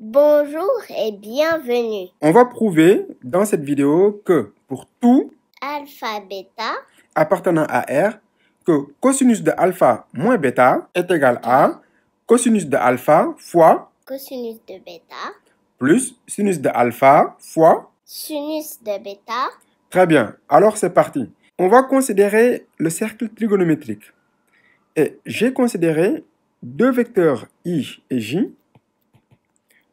Bonjour et bienvenue. On va prouver dans cette vidéo que pour tout alpha Beta appartenant à R, que cosinus de alpha moins bêta est égal à cosinus de alpha fois cosinus de bêta plus sinus de alpha fois sinus de bêta. Très bien, alors c'est parti. On va considérer le cercle trigonométrique. Et j'ai considéré deux vecteurs i et j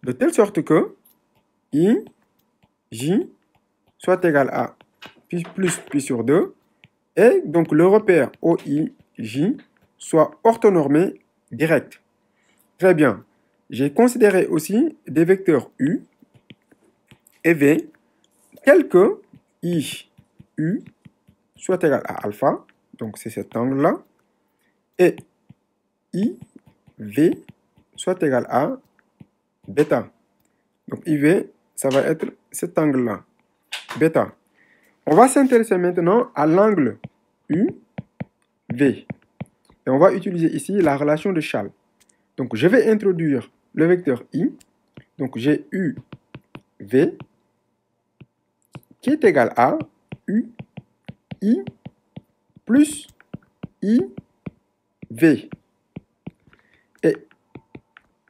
de telle sorte que i, j soit égal à pi plus pi sur 2, et donc le repère j soit orthonormé direct. Très bien. J'ai considéré aussi des vecteurs U et V tels que I, U soit égal à alpha, donc c'est cet angle-là, et I, V soit égal à bêta. Donc IV, ça va être cet angle-là, bêta. On va s'intéresser maintenant à l'angle UV. Et on va utiliser ici la relation de Schall. Donc je vais introduire le vecteur I. Donc j'ai UV qui est égal à U, I plus IV.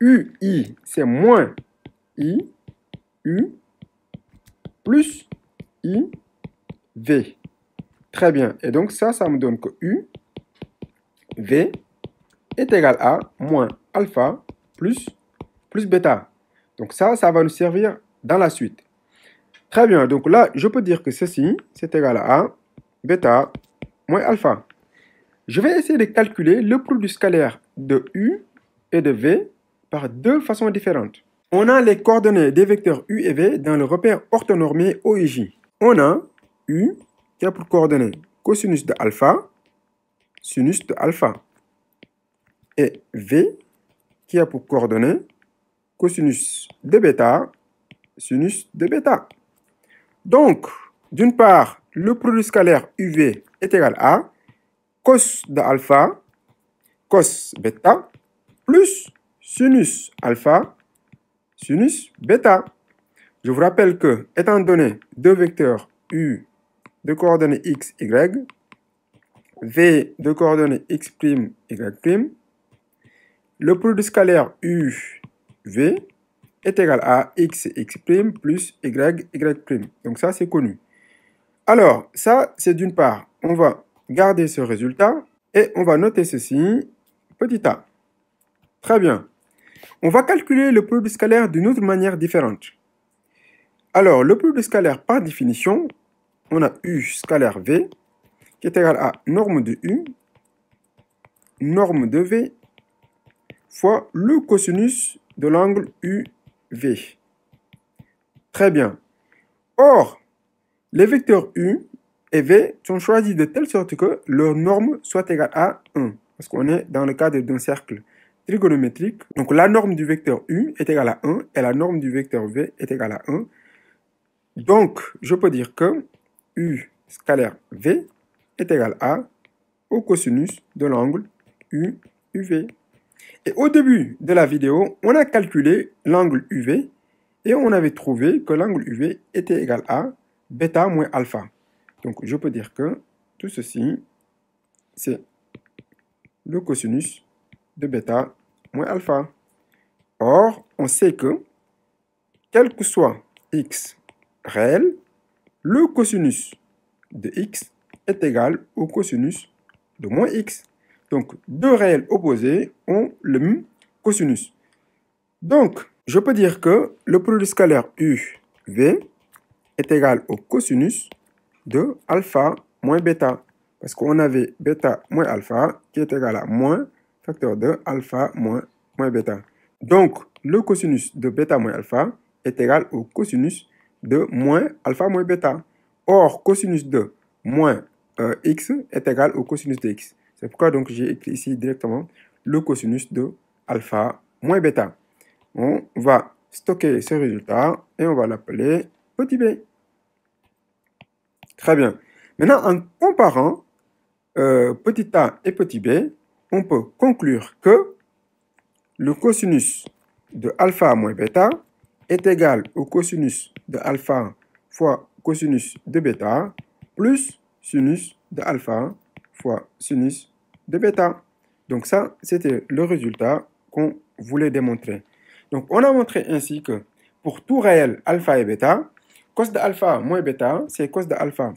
UI, c'est moins I, U, plus I, V. Très bien. Et donc ça, ça me donne que U, V est égal à moins alpha plus, plus bêta. Donc ça, ça va nous servir dans la suite. Très bien. Donc là, je peux dire que ceci, c'est égal à bêta moins alpha. Je vais essayer de calculer le produit scalaire de U et de V par deux façons différentes. On a les coordonnées des vecteurs U et V dans le repère orthonormé OIJ. On a U qui a pour coordonnées cosinus de alpha, sinus de alpha. Et V qui a pour coordonnées cosinus de bêta, sinus de bêta. Donc, d'une part, le produit scalaire UV est égal à cos de alpha, cos bêta, plus sinus alpha, sinus bêta. Je vous rappelle que, étant donné deux vecteurs U de coordonnées x, y, v de coordonnées x', y', le produit scalaire U, v est égal à x, x' plus y, y'. Donc ça, c'est connu. Alors, ça, c'est d'une part, on va garder ce résultat et on va noter ceci, petit a. Très bien. On va calculer le produit scalaire d'une autre manière différente. Alors, le produit scalaire, par définition, on a U scalaire V qui est égal à norme de U, norme de V, fois le cosinus de l'angle UV. Très bien. Or, les vecteurs U et V sont choisis de telle sorte que leur norme soit égale à 1, parce qu'on est dans le cadre d'un cercle trigonométrique. Donc la norme du vecteur U est égale à 1 et la norme du vecteur V est égale à 1. Donc je peux dire que U scalaire V est égal à au cosinus de l'angle U, UV. Et au début de la vidéo, on a calculé l'angle UV et on avait trouvé que l'angle UV était égal à bêta moins alpha. Donc je peux dire que tout ceci, c'est le cosinus de bêta moins alpha. Or, on sait que, quel que soit x réel, le cosinus de x est égal au cosinus de moins x. Donc, deux réels opposés ont le même cosinus. Donc, je peux dire que le produit scalaire UV est égal au cosinus de alpha moins bêta. Parce qu'on avait bêta moins alpha qui est égal à moins facteur de alpha moins, bêta. Donc, le cosinus de bêta moins alpha est égal au cosinus de moins alpha moins bêta. Or, cosinus de moins euh, x est égal au cosinus de x. C'est pourquoi donc j'ai écrit ici directement le cosinus de alpha moins bêta. On va stocker ce résultat et on va l'appeler petit b. Très bien. Maintenant, en comparant euh, petit a et petit b, on peut conclure que le cosinus de alpha moins bêta est égal au cosinus de alpha fois cosinus de bêta plus sinus de alpha fois sinus de bêta. Donc ça, c'était le résultat qu'on voulait démontrer. Donc on a montré ainsi que pour tout réel alpha et bêta, cos de alpha moins bêta, c'est cos de alpha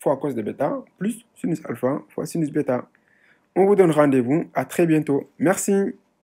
fois cos de bêta plus sinus alpha fois sinus bêta. On vous donne rendez-vous. À très bientôt. Merci.